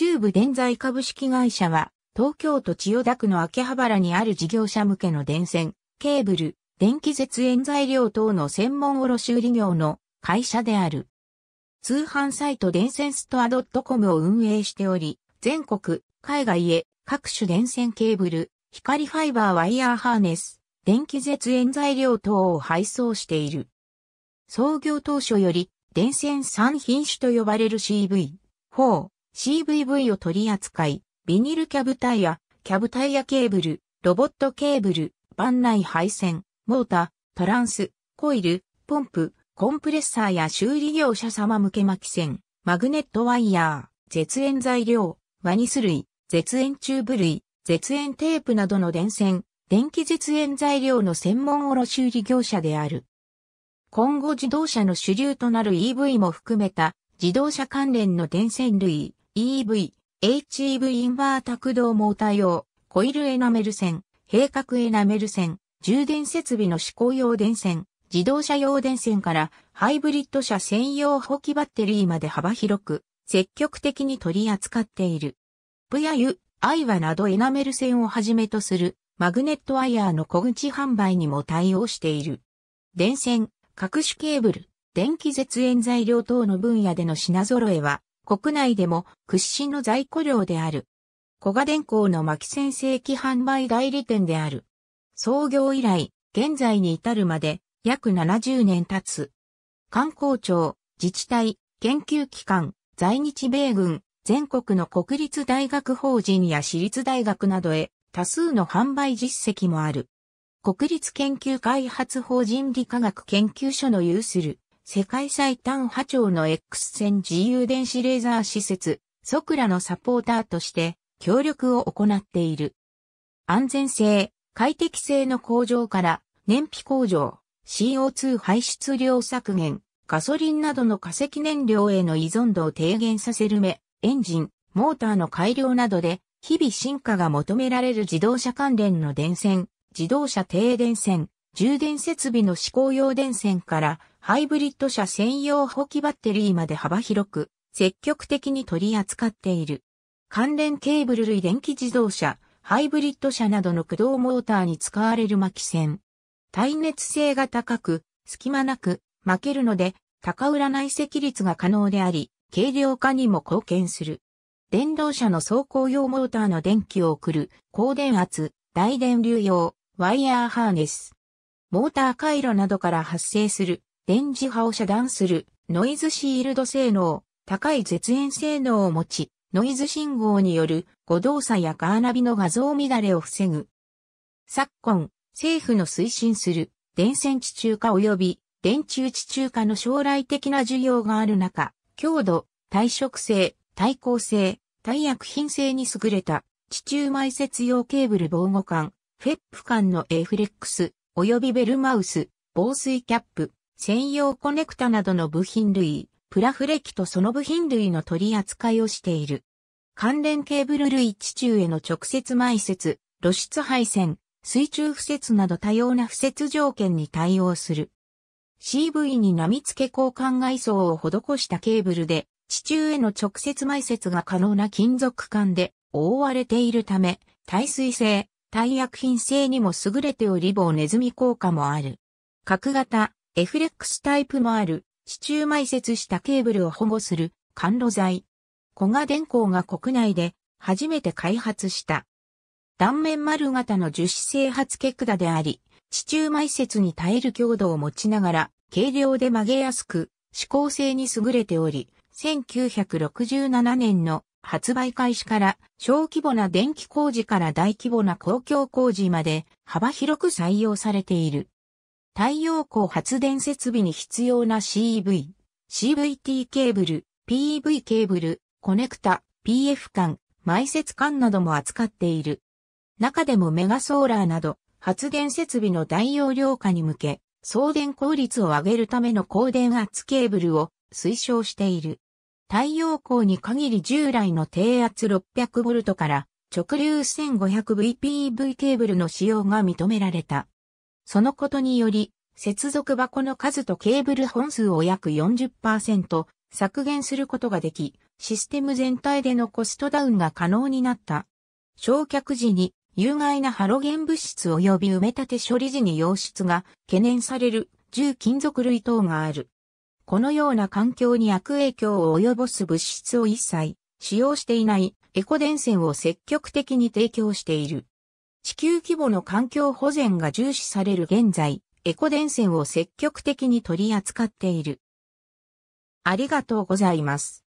中部電材株式会社は、東京都千代田区の秋葉原にある事業者向けの電線、ケーブル、電気絶縁材料等の専門卸売業の会社である。通販サイト電線ストア .com を運営しており、全国、海外へ各種電線ケーブル、光ファイバーワイヤーハーネス、電気絶縁材料等を配送している。創業当初より電線3品種と呼ばれる CV、4、CVV を取り扱い、ビニルキャブタイヤ、キャブタイヤケーブル、ロボットケーブル、番内配線、モータ、トランス、コイル、ポンプ、コンプレッサーや修理業者様向け巻き線、マグネットワイヤー、絶縁材料、ワニス類、絶縁チューブ類、絶縁テープなどの電線、電気絶縁材料の専門卸売業者である。今後自動車の主流となる EV も含めた自動車関連の電線類、EV、HEV インバータ駆動モーター用、コイルエナメル線、閉角エナメル線、充電設備の試行用電線、自動車用電線からハイブリッド車専用補機バッテリーまで幅広く、積極的に取り扱っている。ブやユ、アイワなどエナメル線をはじめとするマグネットワイヤーの小口販売にも対応している。電線、各種ケーブル、電気絶縁材料等の分野での品揃えは国内でも屈指の在庫量である。古賀電工の牧先生機販売代理店である。創業以来、現在に至るまで約70年経つ。観光庁、自治体、研究機関、在日米軍、全国の国立大学法人や私立大学などへ多数の販売実績もある。国立研究開発法人理科学研究所の有する世界最短波長の X 線自由電子レーザー施設、ソクラのサポーターとして協力を行っている。安全性、快適性の向上から燃費向上、CO2 排出量削減、ガソリンなどの化石燃料への依存度を低減させる目、エンジン、モーターの改良などで、日々進化が求められる自動車関連の電線、自動車停電線、充電設備の試行用電線からハイブリッド車専用補機バッテリーまで幅広く、積極的に取り扱っている。関連ケーブル類電気自動車、ハイブリッド車などの駆動モーターに使われる巻き線。耐熱性が高く、隙間なく巻けるので、高裏内積率が可能であり、軽量化にも貢献する。電動車の走行用モーターの電気を送る、高電圧、大電流用、ワイヤーハーネス。モーター回路などから発生する電磁波を遮断するノイズシールド性能、高い絶縁性能を持ち、ノイズ信号による誤動作やカーナビの画像乱れを防ぐ。昨今、政府の推進する電線地中化及び電柱地中化の将来的な需要がある中、強度、耐食性、耐光性、耐薬品性に優れた地中埋設用ケーブル防護管、フェップ管のエフレックス、及びベルマウス、防水キャップ、専用コネクタなどの部品類、プラフレキとその部品類の取り扱いをしている。関連ケーブル類地中への直接埋設、露出配線、水中敷設など多様な敷設条件に対応する。CV に波付け交換外装を施したケーブルで、地中への直接埋設が可能な金属管で覆われているため、耐水性、耐薬品性にも優れており棒ネズミ効果もある。角型、エフレックスタイプもある、地中埋設したケーブルを保護する、管路材。小賀電工が国内で初めて開発した。断面丸型の樹脂製発結管であり、地中埋設に耐える強度を持ちながら、軽量で曲げやすく、指向性に優れており、1967年の発売開始から小規模な電気工事から大規模な公共工事まで幅広く採用されている。太陽光発電設備に必要な CV、CVT ケーブル、PV e ケーブル、コネクタ、PF 管、埋設管なども扱っている。中でもメガソーラーなど発電設備の大容量化に向け、送電効率を上げるための光電圧ケーブルを推奨している。太陽光に限り従来の低圧 600V から直流 1500VPV ケーブルの使用が認められた。そのことにより、接続箱の数とケーブル本数を約40%削減することができ、システム全体でのコストダウンが可能になった。焼却時に有害なハロゲン物質及び埋め立て処理時に溶出が懸念される重金属類等がある。このような環境に悪影響を及ぼす物質を一切使用していないエコ電線を積極的に提供している。地球規模の環境保全が重視される現在、エコ電線を積極的に取り扱っている。ありがとうございます。